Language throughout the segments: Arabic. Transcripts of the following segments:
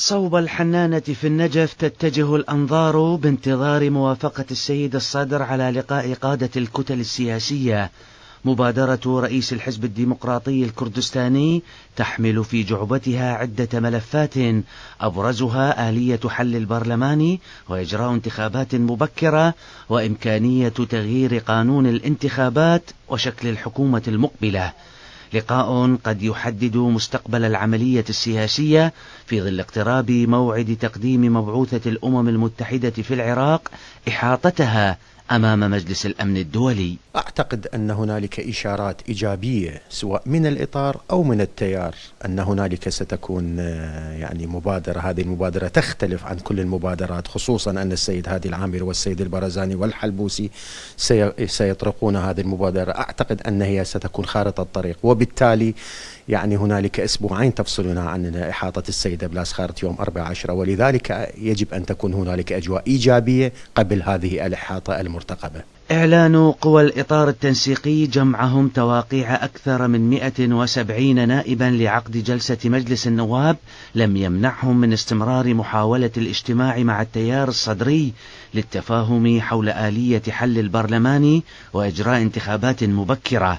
صوب الحنانة في النجف تتجه الأنظار بانتظار موافقة السيد الصدر على لقاء قادة الكتل السياسية مبادرة رئيس الحزب الديمقراطي الكردستاني تحمل في جعبتها عدة ملفات أبرزها آلية حل البرلمان وإجراء انتخابات مبكرة وإمكانية تغيير قانون الانتخابات وشكل الحكومة المقبلة لقاء قد يحدد مستقبل العملية السياسية في ظل اقتراب موعد تقديم مبعوثة الأمم المتحدة في العراق إحاطتها امام مجلس الامن الدولي. اعتقد ان هنالك اشارات ايجابيه سواء من الاطار او من التيار ان هنالك ستكون آه، يعني مبادره، هذه المبادره تختلف عن كل المبادرات خصوصا ان السيد هادي العامر والسيد البرزاني والحلبوسي سيطرقون هذه المبادره، اعتقد ان هي ستكون خارطه الطريق وبالتالي يعني هنالك اسبوعين تفصلنا عن احاطه السيده بلاس خارط يوم 14 ولذلك يجب ان تكون هنالك اجواء ايجابيه قبل هذه الاحاطه المرة. المرتقبة إعلان قوى الإطار التنسيقي جمعهم تواقيع أكثر من 170 نائبا لعقد جلسة مجلس النواب لم يمنعهم من استمرار محاولة الاجتماع مع التيار الصدري للتفاهم حول آلية حل البرلمان وإجراء انتخابات مبكرة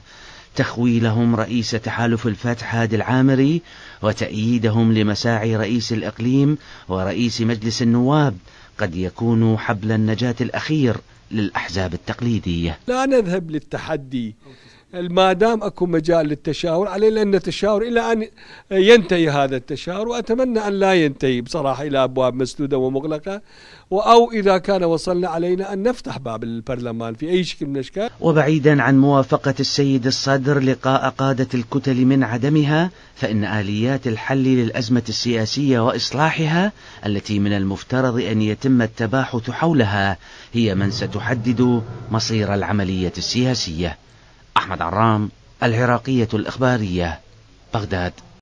تخويلهم رئيس تحالف الفتح هادي العامري وتأييدهم لمساعي رئيس الإقليم ورئيس مجلس النواب قد يكون حبل النجاة الأخير للأحزاب التقليدية لا نذهب للتحدي ما دام اكو مجال للتشاور علينا ان نتشاور الى ان ينتهي هذا التشاور واتمنى ان لا ينتهي بصراحه الى ابواب مسدوده ومغلقه او اذا كان وصلنا علينا ان نفتح باب البرلمان في اي شكل من الاشكال. وبعيدا عن موافقه السيد الصدر لقاء قاده الكتل من عدمها فان اليات الحل للازمه السياسيه واصلاحها التي من المفترض ان يتم التباحث حولها هي من ستحدد مصير العمليه السياسيه. أحمد عرام العراقية الإخبارية بغداد